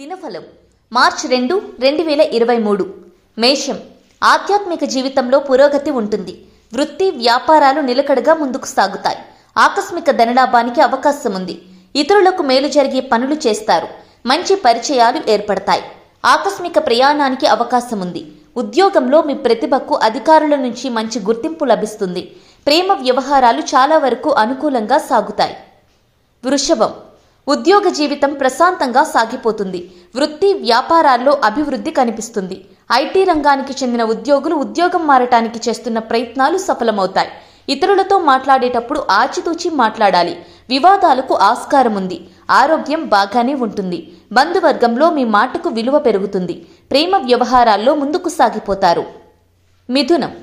దినఫలం మార్చి రెండు రెండు వేల ఇరవై మూడు మేషం ఆధ్యాత్మిక జీవితంలో పురోగతి ఉంటుంది వృత్తి వ్యాపారాలు నిలకడగా ముందుకు సాగుతాయి ఆకస్మిక ధనలాభానికి అవకాశం ఉంది ఇతరులకు మేలు జరిగే పనులు చేస్తారు మంచి పరిచయాలు ఏర్పడతాయి ఆకస్మిక ప్రయాణానికి అవకాశం ఉంది ఉద్యోగంలో మీ ప్రతిభకు అధికారుల నుంచి మంచి గుర్తింపు లభిస్తుంది ప్రేమ వ్యవహారాలు చాలా వరకు అనుకూలంగా సాగుతాయి వృషభం ఉద్యోగ జీవితం ప్రశాంతంగా సాగిపోతుంది వృత్తి వ్యాపారాల్లో అభివృద్ధి కనిపిస్తుంది ఐటీ రంగానికి చెందిన ఉద్యోగులు ఉద్యోగం మారటానికి చేస్తున్న ప్రయత్నాలు సఫలమవుతాయి ఇతరులతో మాట్లాడేటప్పుడు ఆచితూచి మాట్లాడాలి వివాదాలకు ఆస్కారం ఉంది ఆరోగ్యం బాగానే ఉంటుంది బంధువర్గంలో మీ మాటకు విలువ పెరుగుతుంది ప్రేమ వ్యవహారాల్లో ముందుకు సాగిపోతారు మిథునం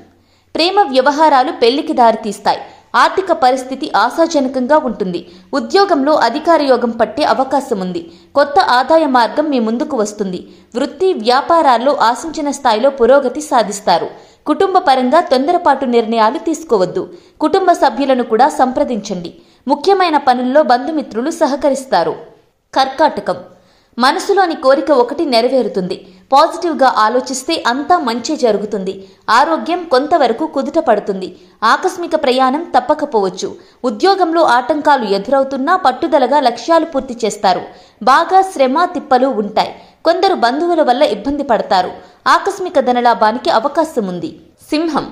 ప్రేమ వ్యవహారాలు పెళ్లికి దారితీస్తాయి ఆర్థిక పరిస్థితి ఆశాజనకంగా ఉంటుంది ఉద్యోగంలో అధికార యోగం పట్టే అవకాశం ఉంది కొత్త ఆదాయ మార్గం మీ ముందుకు వస్తుంది వృత్తి వ్యాపారాల్లో ఆశించిన స్థాయిలో పురోగతి సాధిస్తారు కుటుంబ పరంగా తొందరపాటు నిర్ణయాలు తీసుకోవద్దు కుటుంబ సభ్యులను కూడా సంప్రదించండి ముఖ్యమైన పనుల్లో బంధుమిత్రులు సహకరిస్తారు కర్కాటకం మనసులోని కోరిక ఒకటి నెరవేరుతుంది పాజిటివ్గా ఆలోచిస్తే అంతా మంచి జరుగుతుంది ఆరోగ్యం కొంతవరకు కుదుట పడుతుంది ఆకస్మిక ప్రయాణం తప్పకపోవచ్చు ఉద్యోగంలో ఆటంకాలు ఎదురవుతున్నా పట్టుదలగా లక్ష్యాలు పూర్తి చేస్తారు బాగా శ్రమ తిప్పలు ఉంటాయి కొందరు బంధువుల వల్ల ఇబ్బంది పడతారు ఆకస్మిక ధనలాభానికి అవకాశం ఉంది సింహం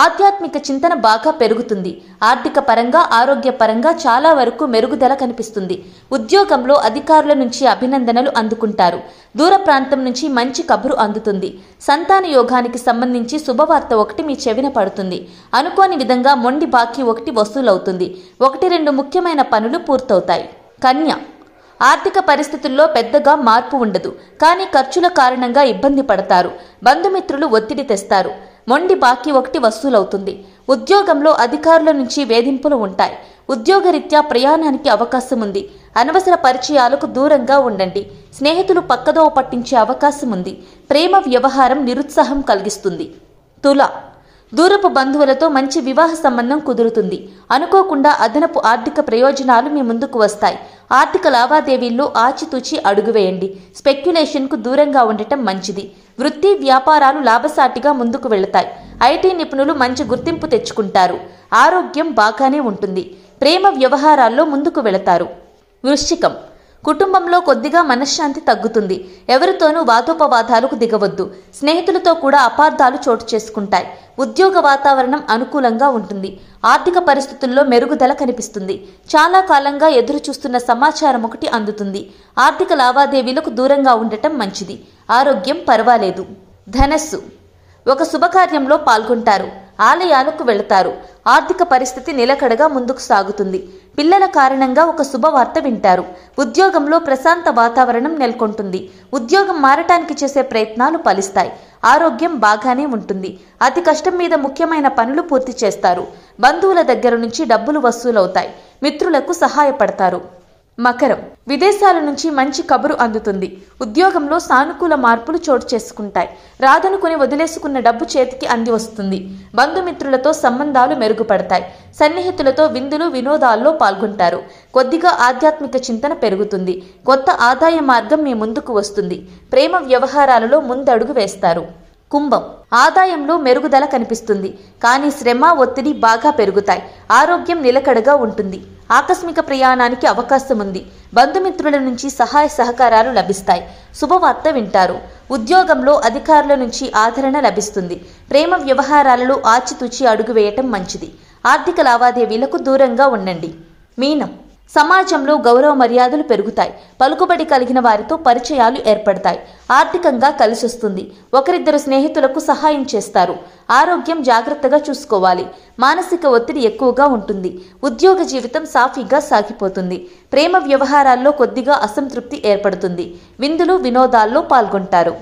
ఆధ్యాత్మిక చింతన బాగా పెరుగుతుంది ఆర్థిక పరంగా ఆరోగ్యపరంగా చాలా వరకు మెరుగుదల కనిపిస్తుంది ఉద్యోగంలో అధికారుల నుంచి అభినందనలు అందుకుంటారు దూర ప్రాంతం నుంచి మంచి కబురు అందుతుంది సంతాన యోగానికి సంబంధించి శుభవార్త ఒకటి మీ చెవిన పడుతుంది అనుకోని విధంగా మొండి బాకీ ఒకటి వసూలవుతుంది ఒకటి రెండు ముఖ్యమైన పనులు పూర్తవుతాయి కన్య ఆర్థిక పరిస్థితుల్లో పెద్దగా మార్పు ఉండదు కానీ ఖర్చుల కారణంగా ఇబ్బంది పడతారు బంధుమిత్రులు ఒత్తిడి తెస్తారు మొండి బాకీ ఒకటి వసూలవుతుంది ఉద్యోగంలో అధికారుల నుంచి వేధింపులు ఉంటాయి ఉద్యోగరీత్యా ప్రయాణానికి అవకాశం ఉంది అనవసర పరిచయాలకు దూరంగా ఉండండి స్నేహితులు పక్కదో పట్టించే అవకాశం ఉంది ప్రేమ వ్యవహారం నిరుత్సాహం కలిగిస్తుంది తుల దూరపు బంధువులతో మంచి వివాహ సంబంధం కుదురుతుంది అనుకోకుండా అదనపు ఆర్థిక ప్రయోజనాలు మీ ముందుకు వస్తాయి ఆర్థిక లావాదేవీల్లో ఆచితూచి అడుగువేయండి స్పెక్యులేషన్కు దూరంగా ఉండటం మంచిది వృత్తి వ్యాపారాలు లాభసాటిగా ముందుకు వెళతాయి ఐటీ నిపుణులు మంచి గుర్తింపు తెచ్చుకుంటారు ఆరోగ్యం బాగానే ఉంటుంది ప్రేమ వ్యవహారాల్లో ముందుకు వెళతారు వృశ్చికం కుటుంబంలో కొద్దిగా మనశ్శాంతి తగ్గుతుంది ఎవరితోనూ వాదోపవాదాలకు దిగవద్దు స్నేహితులతో కూడా అపార్థాలు చోటు చేసుకుంటాయి ఉద్యోగ వాతావరణం అనుకూలంగా ఉంటుంది ఆర్థిక పరిస్థితుల్లో మెరుగుదల కనిపిస్తుంది చాలా కాలంగా ఎదురు చూస్తున్న సమాచారం ఒకటి అందుతుంది ఆర్థిక లావాదేవీలకు దూరంగా ఉండటం మంచిది ఆరోగ్యం పర్వాలేదు ధనస్సు ఒక శుభకార్యంలో పాల్గొంటారు ఆలయాలకు వెళతారు ఆర్థిక పరిస్థితి నిలకడగా ముందుకు సాగుతుంది పిల్లల కారణంగా ఒక శుభవార్త వింటారు ఉద్యోగంలో ప్రశాంత వాతావరణం నెలకొంటుంది ఉద్యోగం మారటానికి చేసే ప్రయత్నాలు ఫలిస్తాయి ఆరోగ్యం బాగానే ఉంటుంది అతి కష్టం మీద ముఖ్యమైన పనులు పూర్తి చేస్తారు బంధువుల దగ్గర నుంచి డబ్బులు వసూలవుతాయి మిత్రులకు సహాయపడతారు మకరం విదేశాల నుంచి మంచి కబురు అందుతుంది ఉద్యోగంలో సానుకూల మార్పులు చోటు చేసుకుంటాయి రాదనుకుని వదిలేసుకున్న డబ్బు చేతికి అంది వస్తుంది బంధుమిత్రులతో సంబంధాలు మెరుగుపడతాయి సన్నిహితులతో విందులు వినోదాల్లో పాల్గొంటారు కొద్దిగా ఆధ్యాత్మిక చింతన పెరుగుతుంది కొత్త ఆదాయ మార్గం మీ ముందుకు వస్తుంది ప్రేమ వ్యవహారాలలో ముందడుగు వేస్తారు కుంభం ఆదాయంలో మెరుగుదల కనిపిస్తుంది కానీ శ్రమ ఒత్తిడి బాగా పెరుగుతాయి ఆరోగ్యం నిలకడగా ఉంటుంది ఆకస్మిక ప్రయాణానికి అవకాశం ఉంది బంధుమిత్రుల నుంచి సహాయ సహకారాలు లభిస్తాయి శుభవార్త వింటారు ఉద్యోగంలో అధికారుల నుంచి ఆదరణ లభిస్తుంది ప్రేమ వ్యవహారాలలో ఆచితూచి అడుగు వేయటం మంచిది ఆర్థిక లావాదేవీలకు దూరంగా ఉండండి మీనం సమాజంలో గౌరవ మర్యాదలు పెరుగుతాయి పలుకుబడి కలిగిన వారితో పరిచయాలు ఏర్పడతాయి ఆర్థికంగా కలిసొస్తుంది ఒకరిద్దరు స్నేహితులకు సహాయం చేస్తారు ఆరోగ్యం జాగ్రత్తగా చూసుకోవాలి మానసిక ఒత్తిడి ఎక్కువగా ఉంటుంది ఉద్యోగ జీవితం సాఫీగా సాగిపోతుంది ప్రేమ వ్యవహారాల్లో కొద్దిగా అసంతృప్తి ఏర్పడుతుంది విందులు వినోదాల్లో పాల్గొంటారు